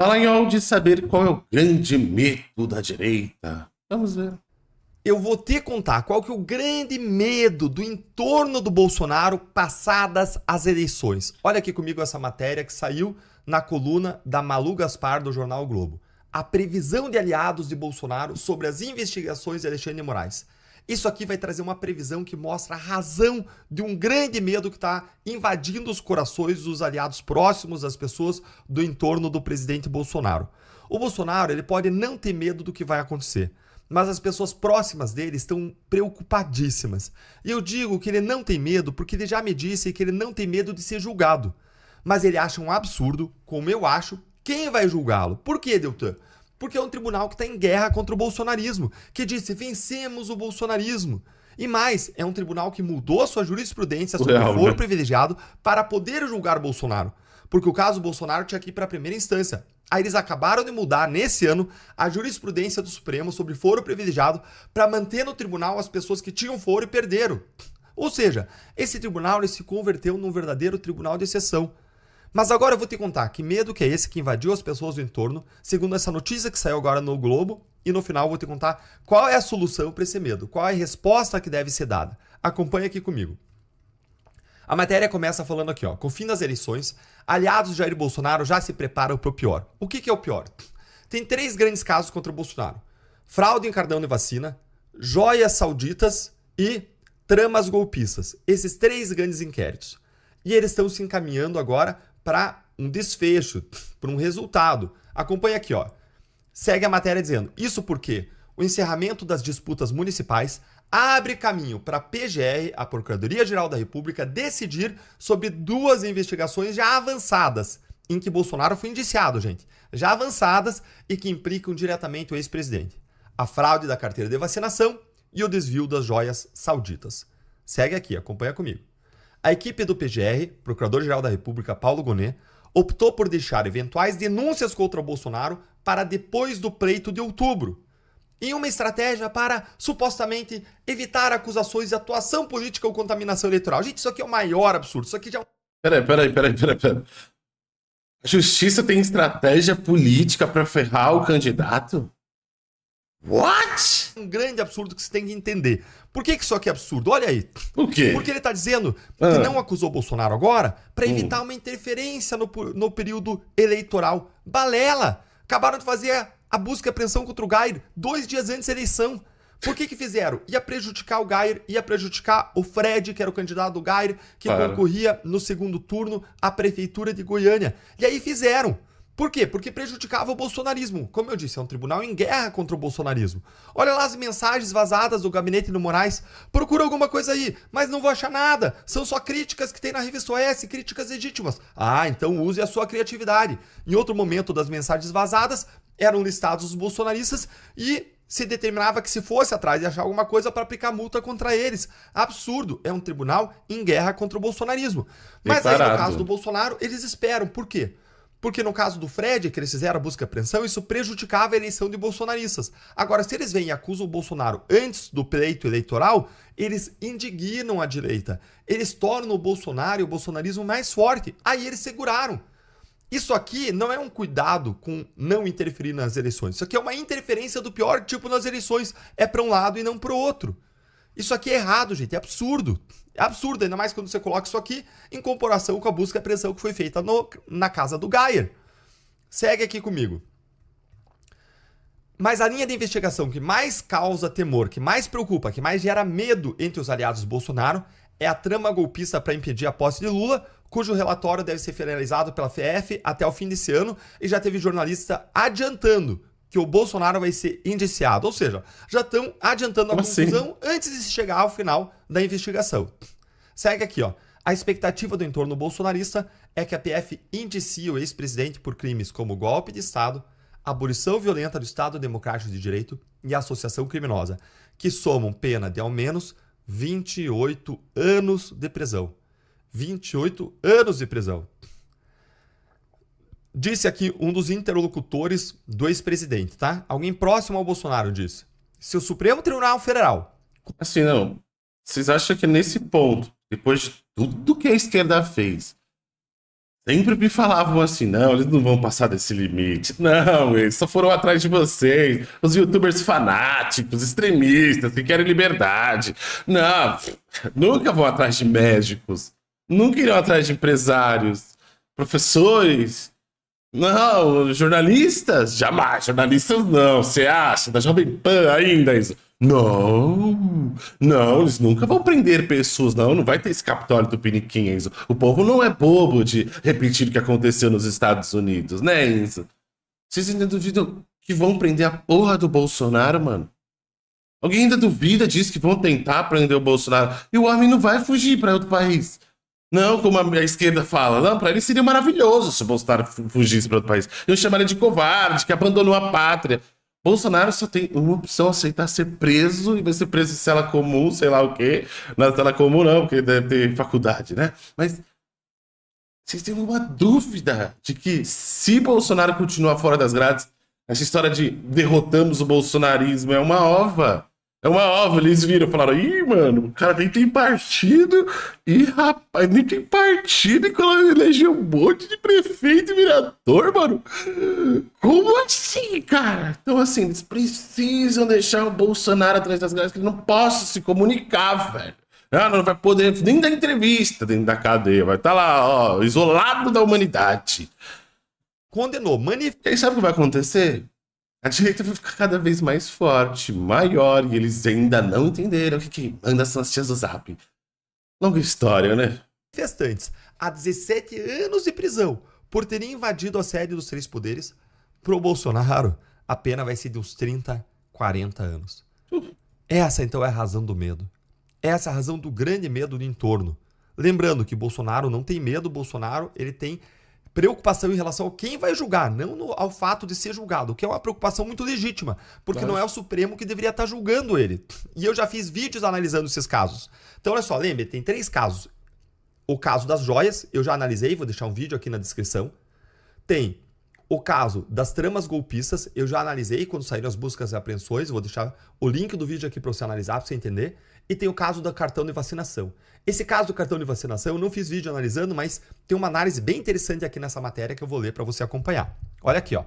Dallagnol de saber qual é o grande medo da direita. Vamos ver. Eu vou te contar qual que é o grande medo do entorno do Bolsonaro passadas as eleições. Olha aqui comigo essa matéria que saiu na coluna da Malu Gaspar do jornal o Globo. A previsão de aliados de Bolsonaro sobre as investigações de Alexandre de Moraes. Isso aqui vai trazer uma previsão que mostra a razão de um grande medo que está invadindo os corações dos aliados próximos das pessoas do entorno do presidente Bolsonaro. O Bolsonaro ele pode não ter medo do que vai acontecer, mas as pessoas próximas dele estão preocupadíssimas. E eu digo que ele não tem medo porque ele já me disse que ele não tem medo de ser julgado. Mas ele acha um absurdo, como eu acho, quem vai julgá-lo? Por que, Deltan? Porque é um tribunal que está em guerra contra o bolsonarismo, que disse: vencemos o bolsonarismo. E mais, é um tribunal que mudou a sua jurisprudência sobre Real, foro né? privilegiado para poder julgar Bolsonaro. Porque o caso Bolsonaro tinha que ir para a primeira instância. Aí eles acabaram de mudar, nesse ano, a jurisprudência do Supremo sobre foro privilegiado para manter no tribunal as pessoas que tinham foro e perderam. Ou seja, esse tribunal se converteu num verdadeiro tribunal de exceção. Mas agora eu vou te contar que medo que é esse que invadiu as pessoas do entorno, segundo essa notícia que saiu agora no Globo, e no final eu vou te contar qual é a solução para esse medo, qual é a resposta que deve ser dada. Acompanhe aqui comigo. A matéria começa falando aqui, ó, com o fim das eleições, aliados de Jair Bolsonaro já se preparam para o pior. O que, que é o pior? Tem três grandes casos contra o Bolsonaro: fraude em cardão de vacina, joias sauditas e tramas golpistas. Esses três grandes inquéritos. E eles estão se encaminhando agora para um desfecho, para um resultado. Acompanha aqui, ó. Segue a matéria dizendo: "Isso porque o encerramento das disputas municipais abre caminho para a PGR, a Procuradoria-Geral da República, decidir sobre duas investigações já avançadas em que Bolsonaro foi indiciado, gente, já avançadas e que implicam diretamente o ex-presidente. A fraude da carteira de vacinação e o desvio das joias sauditas. Segue aqui, acompanha comigo a equipe do PGR, Procurador-Geral da República Paulo Gonet, optou por deixar eventuais denúncias contra Bolsonaro para depois do pleito de outubro, em uma estratégia para supostamente evitar acusações de atuação política ou contaminação eleitoral. Gente, isso aqui é o maior absurdo. Isso aqui já. É peraí, peraí, peraí, peraí. peraí. A justiça tem estratégia política para ferrar o candidato? What? um grande absurdo que você tem que entender. Por que, que isso aqui é absurdo? Olha aí. O quê? Porque ele está dizendo ah. que não acusou Bolsonaro agora para hum. evitar hum. uma interferência no, no período eleitoral. Balela! Acabaram de fazer a, a busca e apreensão contra o Gair dois dias antes da eleição. Por que que fizeram? Ia prejudicar o Gair, ia prejudicar o Fred, que era o candidato do Gair, que Para. concorria no segundo turno à prefeitura de Goiânia. E aí fizeram. Por quê? Porque prejudicava o bolsonarismo. Como eu disse, é um tribunal em guerra contra o bolsonarismo. Olha lá as mensagens vazadas do gabinete do Moraes. Procura alguma coisa aí, mas não vou achar nada. São só críticas que tem na revista OS, críticas legítimas. Ah, então use a sua criatividade. Em outro momento das mensagens vazadas, eram listados os bolsonaristas e se determinava que se fosse atrás e achar alguma coisa para aplicar multa contra eles. Absurdo, é um tribunal em guerra contra o bolsonarismo. Mas aí no caso do Bolsonaro, eles esperam, por quê? Porque no caso do Fred, que eles fizeram a busca e apreensão, isso prejudicava a eleição de bolsonaristas. Agora, se eles vêm e acusam o Bolsonaro antes do pleito eleitoral, eles indignam a direita. Eles tornam o Bolsonaro e o bolsonarismo mais forte. Aí eles seguraram. Isso aqui não é um cuidado com não interferir nas eleições. Isso aqui é uma interferência do pior tipo nas eleições. É para um lado e não para o outro. Isso aqui é errado, gente, é absurdo. É absurdo, ainda mais quando você coloca isso aqui em comparação com a busca e apreensão que foi feita no, na casa do Geyer. Segue aqui comigo. Mas a linha de investigação que mais causa temor, que mais preocupa, que mais gera medo entre os aliados do Bolsonaro é a trama golpista para impedir a posse de Lula, cujo relatório deve ser finalizado pela FF até o fim desse ano e já teve jornalista adiantando que o Bolsonaro vai ser indiciado. Ou seja, já estão adiantando Como a assim? conclusão assim? antes de se chegar ao final da investigação. Segue aqui, ó. A expectativa do entorno bolsonarista é que a PF indicie o ex-presidente por crimes como golpe de Estado, abolição violenta do Estado Democrático de Direito e associação criminosa, que somam pena de ao menos 28 anos de prisão. 28 anos de prisão. Disse aqui um dos interlocutores do ex-presidente, tá? Alguém próximo ao Bolsonaro disse. Se o Supremo Tribunal Federal. Assim, não. Vocês acham que nesse ponto, depois de tudo que a esquerda fez, sempre me falavam assim: não, eles não vão passar desse limite. Não, eles só foram atrás de vocês. Os youtubers fanáticos, extremistas, que querem liberdade. Não, nunca vão atrás de médicos. Nunca irão atrás de empresários, professores, não, jornalistas? Jamais, jornalistas não. Você acha? Da Jovem Pan ainda, isso. Não, não, eles nunca vão prender pessoas, não. Não vai ter esse capitório do Piniquim, Enzo. É o povo não é bobo de repetir o que aconteceu nos Estados Unidos, né, Enzo? É Vocês ainda duvidam que vão prender a porra do Bolsonaro, mano? Alguém ainda duvida disso que vão tentar prender o Bolsonaro? E o homem não vai fugir para outro país. Não, como a esquerda fala. Não, para ele seria maravilhoso se Bolsonaro fugisse para outro país. Eu chamaria de covarde, que abandonou a pátria. Bolsonaro só tem uma opção, aceitar ser preso e vai ser preso em cela comum, sei lá o quê. Na cela comum não, porque deve ter faculdade, né? Mas vocês têm alguma dúvida de que se Bolsonaro continuar fora das grades, essa história de derrotamos o bolsonarismo é uma ova? É uma ova, eles viram, falaram, ih, mano, o cara nem tem partido, e rapaz, nem tem partido, e quando elegeu um monte de prefeito e vereador, mano. Como assim, cara? Então, assim, eles precisam deixar o Bolsonaro atrás das grades, que ele não possa se comunicar, velho. Ah, não vai poder nem dar entrevista dentro da cadeia, vai estar tá lá, ó, isolado da humanidade. Condenou, manifestou. E sabe o que vai acontecer? a direita vai ficar cada vez mais forte, maior, e eles ainda não entenderam o que quem manda são as tias do Zap. Longa história, né? Manifestantes a 17 anos de prisão por terem invadido a sede dos três poderes, pro Bolsonaro, a pena vai ser de uns 30, 40 anos. Essa então é a razão do medo. Essa é a razão do grande medo do entorno. Lembrando que Bolsonaro não tem medo, Bolsonaro ele tem preocupação em relação a quem vai julgar, não no, ao fato de ser julgado, que é uma preocupação muito legítima, porque claro. não é o Supremo que deveria estar tá julgando ele. E eu já fiz vídeos analisando esses casos. Então, olha só, lembre, tem três casos. O caso das joias, eu já analisei, vou deixar um vídeo aqui na descrição. Tem o caso das tramas golpistas, eu já analisei quando saíram as buscas e apreensões, vou deixar o link do vídeo aqui para você analisar, para você entender. E tem o caso do cartão de vacinação. Esse caso do cartão de vacinação, eu não fiz vídeo analisando, mas tem uma análise bem interessante aqui nessa matéria que eu vou ler para você acompanhar. Olha aqui, ó.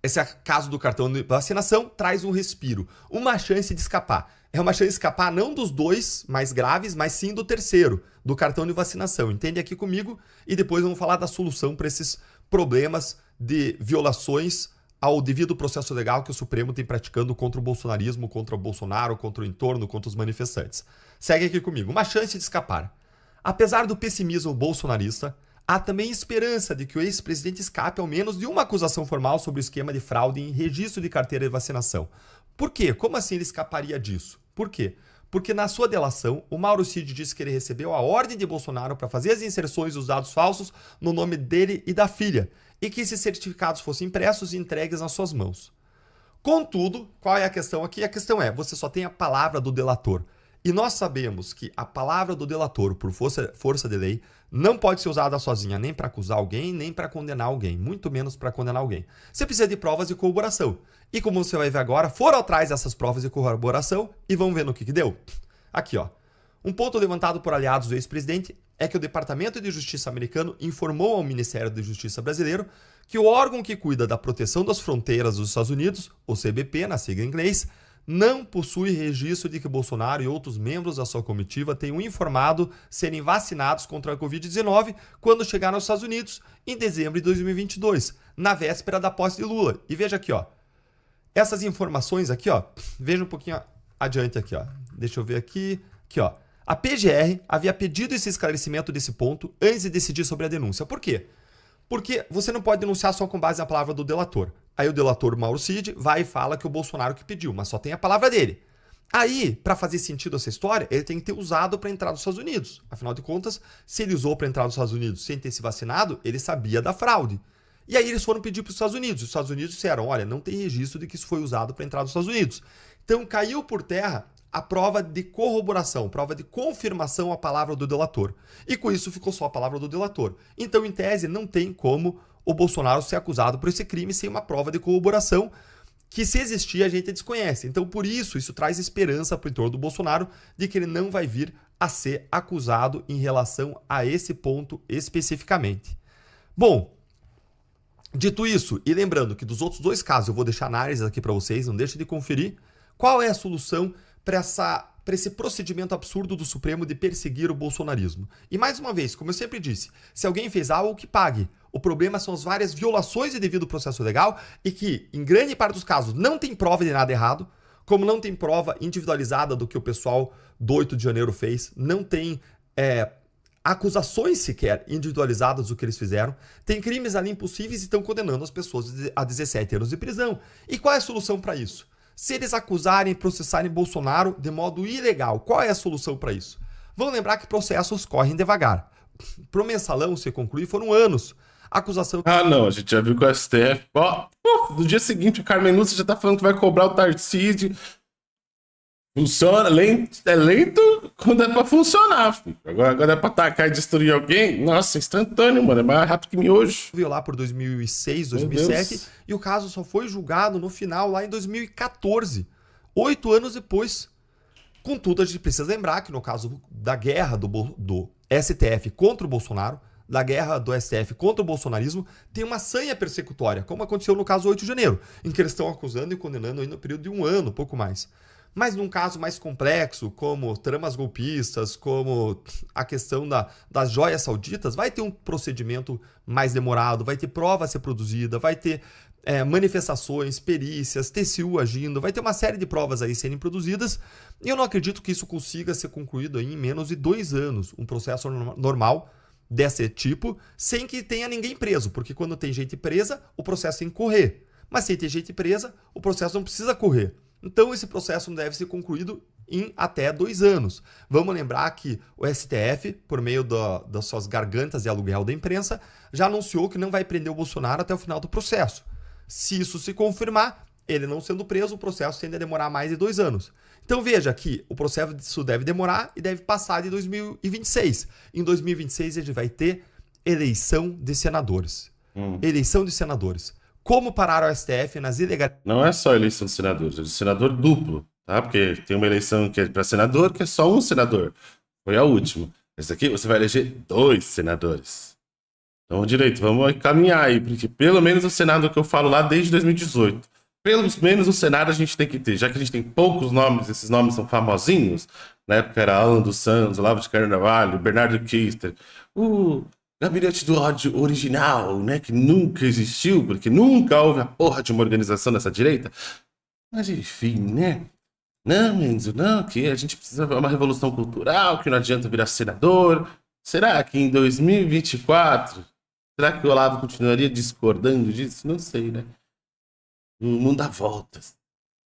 Esse é caso do cartão de vacinação traz um respiro, uma chance de escapar. É uma chance de escapar não dos dois mais graves, mas sim do terceiro, do cartão de vacinação. Entende aqui comigo e depois vamos falar da solução para esses problemas de violações ao devido processo legal que o Supremo tem praticando contra o bolsonarismo, contra o Bolsonaro, contra o entorno, contra os manifestantes. Segue aqui comigo. Uma chance de escapar. Apesar do pessimismo bolsonarista, há também esperança de que o ex-presidente escape ao menos de uma acusação formal sobre o esquema de fraude em registro de carteira de vacinação. Por quê? Como assim ele escaparia disso? Por quê? porque na sua delação, o Mauro Cid disse que ele recebeu a ordem de Bolsonaro para fazer as inserções dos dados falsos no nome dele e da filha, e que esses certificados fossem impressos e entregues nas suas mãos. Contudo, qual é a questão aqui? A questão é: você só tem a palavra do delator. E nós sabemos que a palavra do delator, por força, força de lei, não pode ser usada sozinha nem para acusar alguém, nem para condenar alguém, muito menos para condenar alguém. Você precisa de provas de corroboração. E como você vai ver agora, foram atrás dessas provas de corroboração e vamos ver no que, que deu. Aqui, ó. Um ponto levantado por aliados do ex-presidente é que o Departamento de Justiça americano informou ao Ministério da Justiça brasileiro que o órgão que cuida da proteção das fronteiras dos Estados Unidos, o CBP na sigla em inglês, não possui registro de que Bolsonaro e outros membros da sua comitiva tenham informado serem vacinados contra a Covid-19 quando chegaram aos Estados Unidos em dezembro de 2022, na véspera da posse de Lula. E veja aqui, ó. Essas informações aqui, ó. Veja um pouquinho adiante aqui, ó. Deixa eu ver aqui. Aqui, ó. A PGR havia pedido esse esclarecimento desse ponto antes de decidir sobre a denúncia. Por quê? Porque você não pode denunciar só com base na palavra do delator. Aí o delator Mauro Cid vai e fala que o Bolsonaro que pediu, mas só tem a palavra dele. Aí, para fazer sentido essa história, ele tem que ter usado para entrar nos Estados Unidos. Afinal de contas, se ele usou para entrar nos Estados Unidos sem ter se vacinado, ele sabia da fraude. E aí eles foram pedir para os Estados Unidos. Os Estados Unidos disseram: olha, não tem registro de que isso foi usado para entrar nos Estados Unidos. Então caiu por terra a prova de corroboração, prova de confirmação à palavra do delator. E com isso ficou só a palavra do delator. Então, em tese, não tem como o Bolsonaro ser acusado por esse crime sem uma prova de corroboração que se existir a gente desconhece. Então, por isso, isso traz esperança para o entorno do Bolsonaro de que ele não vai vir a ser acusado em relação a esse ponto especificamente. Bom, dito isso, e lembrando que dos outros dois casos eu vou deixar análise aqui para vocês, não deixe de conferir qual é a solução para essa para esse procedimento absurdo do Supremo de perseguir o bolsonarismo. E mais uma vez, como eu sempre disse, se alguém fez algo que pague. O problema são as várias violações de devido processo legal e que, em grande parte dos casos, não tem prova de nada errado, como não tem prova individualizada do que o pessoal do 8 de janeiro fez, não tem é, acusações sequer individualizadas do que eles fizeram, tem crimes ali impossíveis e estão condenando as pessoas a 17 anos de prisão. E qual é a solução para isso? se eles acusarem e processarem Bolsonaro de modo ilegal, qual é a solução para isso? Vão lembrar que processos correm devagar. Pro mensalão se concluir foram anos. Acusação. Ah, não, a gente já viu com o STF. Ó, oh, no dia seguinte o Carmenucci já tá falando que vai cobrar o Tarcísio. Funciona, lento, é lento quando é pra funcionar, filho. Agora, agora é pra atacar e destruir alguém. Nossa, é instantâneo, mano. É mais rápido que miojo. Viu lá por 2006, 2007. E o caso só foi julgado no final lá em 2014. Oito anos depois. Contudo, a gente precisa lembrar que no caso da guerra do, do STF contra o Bolsonaro, da guerra do STF contra o bolsonarismo tem uma sanha persecutória, como aconteceu no caso 8 de janeiro, em que eles estão acusando e condenando aí no período de um ano, pouco mais. Mas num caso mais complexo, como tramas golpistas, como a questão da, das joias sauditas, vai ter um procedimento mais demorado, vai ter prova a ser produzida, vai ter é, manifestações, perícias, TCU agindo, vai ter uma série de provas aí serem produzidas. E eu não acredito que isso consiga ser concluído em menos de dois anos, um processo normal desse tipo, sem que tenha ninguém preso, porque quando tem gente presa, o processo tem que correr. Mas se tem gente presa, o processo não precisa correr. Então, esse processo deve ser concluído em até dois anos. Vamos lembrar que o STF, por meio das suas gargantas e aluguel da imprensa, já anunciou que não vai prender o Bolsonaro até o final do processo. Se isso se confirmar, ele não sendo preso, o processo tende a demorar mais de dois anos. Então veja que o processo deve demorar e deve passar de 2026. Em 2026 ele vai ter eleição de senadores. Hum. Eleição de senadores como parar o STF nas ilegalidades. Não é só eleição de senadores, é de senador duplo, tá? Porque tem uma eleição que é para senador, que é só um senador. Foi a última. Essa aqui você vai eleger dois senadores. Então, direito, vamos caminhar aí, porque pelo menos o Senado que eu falo lá desde 2018. Pelo menos o Senado a gente tem que ter, já que a gente tem poucos nomes, esses nomes são famosinhos. Na época era Alan dos Santos, Olavo de Carnavalho, Bernardo Kister. O Gabinete do ódio original, né? Que nunca existiu, porque nunca houve a porra de uma organização dessa direita. Mas enfim, né? Não, Enzo, não, que a gente precisa de uma revolução cultural, que não adianta virar senador. Será que em 2024, será que o Olavo continuaria discordando disso? Não sei, né? O mundo dá voltas.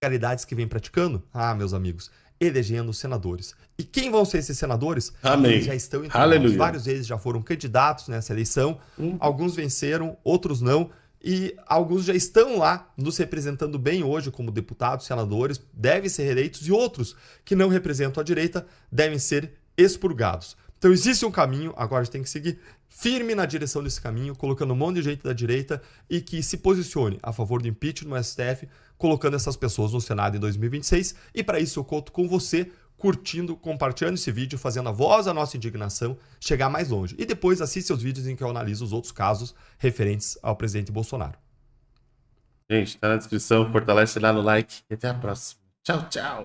Caridades que vem praticando? Ah, meus amigos, elegendo senadores. E quem vão ser esses senadores? Amém. Eles já estão em Vários deles já foram candidatos nessa eleição. Hum. Alguns venceram, outros não. E alguns já estão lá nos representando bem hoje como deputados, senadores, devem ser reeleitos, e outros que não representam a direita devem ser expurgados. Então existe um caminho, agora a gente tem que seguir firme na direção desse caminho, colocando um monte de gente da direita e que se posicione a favor do impeachment no STF, colocando essas pessoas no Senado em 2026. E para isso eu conto com você curtindo, compartilhando esse vídeo, fazendo a voz da nossa indignação chegar mais longe. E depois assista os vídeos em que eu analiso os outros casos referentes ao presidente Bolsonaro. Gente, tá na descrição, fortalece lá no like e até a próxima. Tchau, tchau!